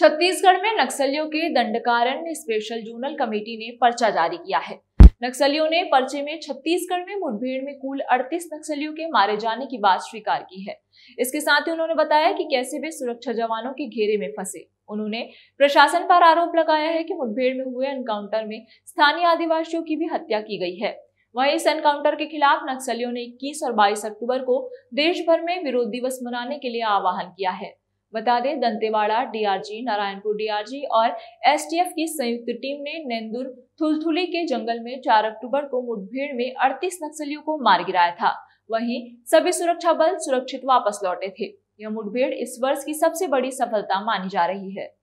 छत्तीसगढ़ में नक्सलियों के दंडकारण स्पेशल जोनल कमेटी ने पर्चा जारी किया है नक्सलियों ने पर्चे में छत्तीसगढ़ में मुठभेड़ में कुल 38 नक्सलियों के मारे जाने की बात स्वीकार की है इसके साथ ही उन्होंने बताया कि कैसे वे सुरक्षा जवानों के घेरे में फंसे उन्होंने प्रशासन पर आरोप लगाया है कि मुठभेड़ में हुए एनकाउंटर में स्थानीय आदिवासियों की भी हत्या की गई है वहीं इस एनकाउंटर के खिलाफ नक्सलियों ने 21 और 22 अक्टूबर को देश भर में विरोध दिवस मनाने के लिए आह्वान किया है बता दें दंतेवाड़ा डीआरजी नारायणपुर डीआरजी और एसटीएफ की संयुक्त टीम ने नेंदुर थुलथुली के जंगल में 4 अक्टूबर को मुठभेड़ में 38 नक्सलियों को मार गिराया था वहीं सभी सुरक्षा बल सुरक्षित वापस लौटे थे यह मुठभेड़ इस वर्ष की सबसे बड़ी सफलता मानी जा रही है